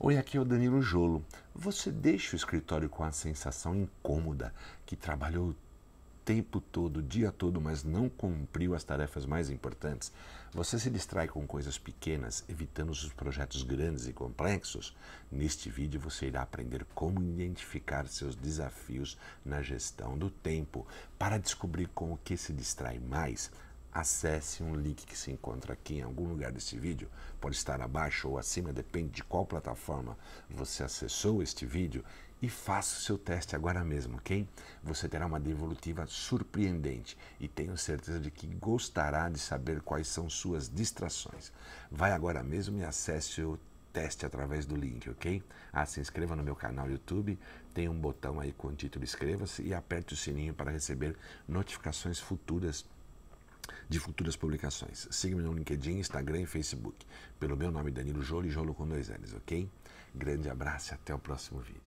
Oi, aqui é o Danilo Jolo. Você deixa o escritório com a sensação incômoda que trabalhou o tempo todo, o dia todo, mas não cumpriu as tarefas mais importantes? Você se distrai com coisas pequenas, evitando os projetos grandes e complexos? Neste vídeo você irá aprender como identificar seus desafios na gestão do tempo para descobrir com o que se distrai mais acesse um link que se encontra aqui em algum lugar desse vídeo, pode estar abaixo ou acima, depende de qual plataforma você acessou este vídeo, e faça o seu teste agora mesmo, ok? Você terá uma devolutiva surpreendente e tenho certeza de que gostará de saber quais são suas distrações. Vai agora mesmo e acesse o teste através do link, ok? Ah, se inscreva no meu canal YouTube, tem um botão aí com o título inscreva-se e aperte o sininho para receber notificações futuras de futuras publicações. Siga-me no LinkedIn, Instagram e Facebook. Pelo meu nome, Danilo Jolo e Jolo com dois L's, ok? Grande abraço e até o próximo vídeo.